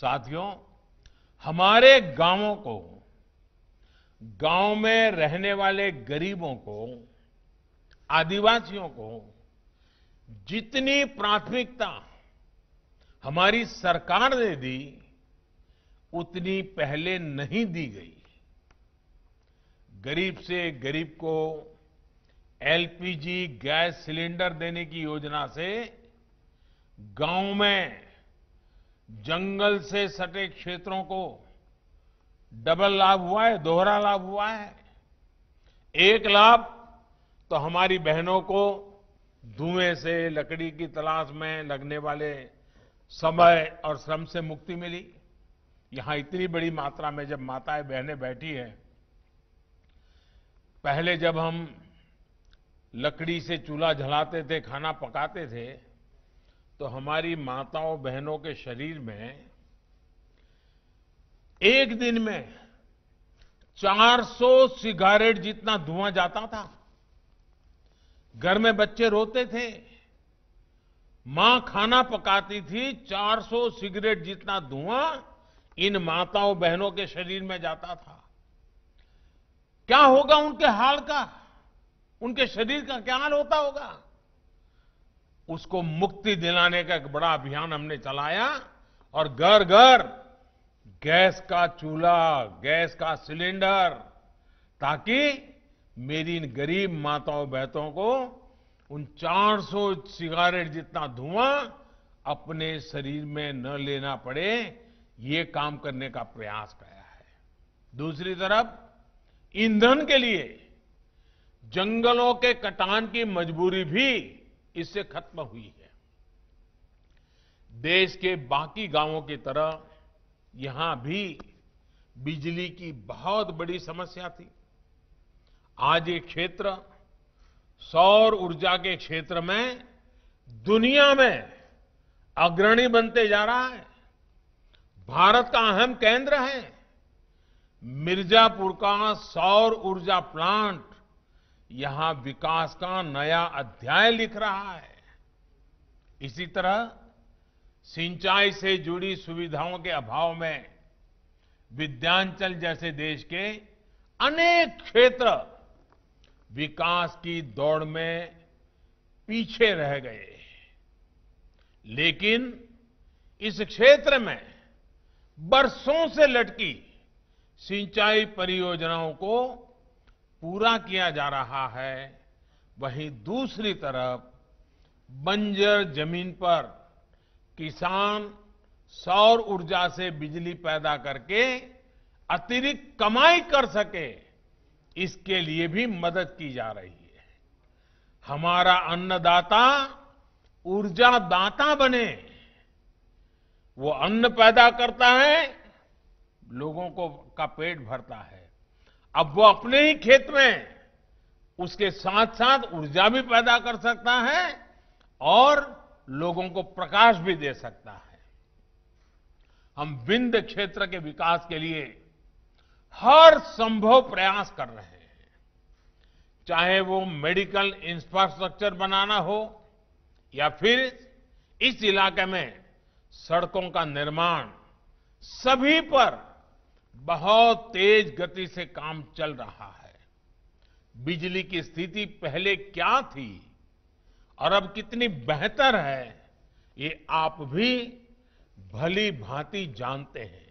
साथियों हमारे गांवों को गांव में रहने वाले गरीबों को आदिवासियों को जितनी प्राथमिकता हमारी सरकार ने दी उतनी पहले नहीं दी गई गरीब से गरीब को एलपीजी गैस सिलेंडर देने की योजना से गांव में जंगल से सटे क्षेत्रों को डबल लाभ हुआ है दोहरा लाभ हुआ है एक लाभ तो हमारी बहनों को धुएं से लकड़ी की तलाश में लगने वाले समय और श्रम से मुक्ति मिली यहां इतनी बड़ी मात्रा में जब माताएं बहनें बैठी हैं पहले जब हम लकड़ी से चूल्हा जलाते थे खाना पकाते थे तो हमारी माताओं बहनों के शरीर में एक दिन में 400 सिगारेट जितना धुआं जाता था घर में बच्चे रोते थे मां खाना पकाती थी 400 सिगरेट जितना धुआं इन माताओं बहनों के शरीर में जाता था क्या होगा उनके हाल का उनके शरीर का क्या हाल होता होगा उसको मुक्ति दिलाने का एक बड़ा अभियान हमने चलाया और घर घर गैस का चूल्हा गैस का सिलेंडर ताकि मेरी इन गरीब माताओं बहतों को उन 400 सिगारेट जितना धुआं अपने शरीर में न लेना पड़े ये काम करने का प्रयास किया है दूसरी तरफ ईंधन के लिए जंगलों के कटान की मजबूरी भी इससे खत्म हुई है देश के बाकी गांवों की तरह यहां भी बिजली की बहुत बड़ी समस्या थी आज ये क्षेत्र सौर ऊर्जा के क्षेत्र में दुनिया में अग्रणी बनते जा रहा है भारत का अहम केंद्र है मिर्जापुर का सौर ऊर्जा प्लांट यहां विकास का नया अध्याय लिख रहा है इसी तरह सिंचाई से जुड़ी सुविधाओं के अभाव में विद्यांचल जैसे देश के अनेक क्षेत्र विकास की दौड़ में पीछे रह गए लेकिन इस क्षेत्र में बरसों से लटकी सिंचाई परियोजनाओं को पूरा किया जा रहा है वहीं दूसरी तरफ बंजर जमीन पर किसान सौर ऊर्जा से बिजली पैदा करके अतिरिक्त कमाई कर सके इसके लिए भी मदद की जा रही है हमारा अन्नदाता ऊर्जा दाता बने वो अन्न पैदा करता है लोगों को का पेट भरता है अब वो अपने ही खेत में उसके साथ साथ ऊर्जा भी पैदा कर सकता है और लोगों को प्रकाश भी दे सकता है हम विंद क्षेत्र के विकास के लिए हर संभव प्रयास कर रहे हैं चाहे वो मेडिकल इंफ्रास्ट्रक्चर बनाना हो या फिर इस इलाके में सड़कों का निर्माण सभी पर बहुत तेज गति से काम चल रहा है बिजली की स्थिति पहले क्या थी और अब कितनी बेहतर है ये आप भी भली भांति जानते हैं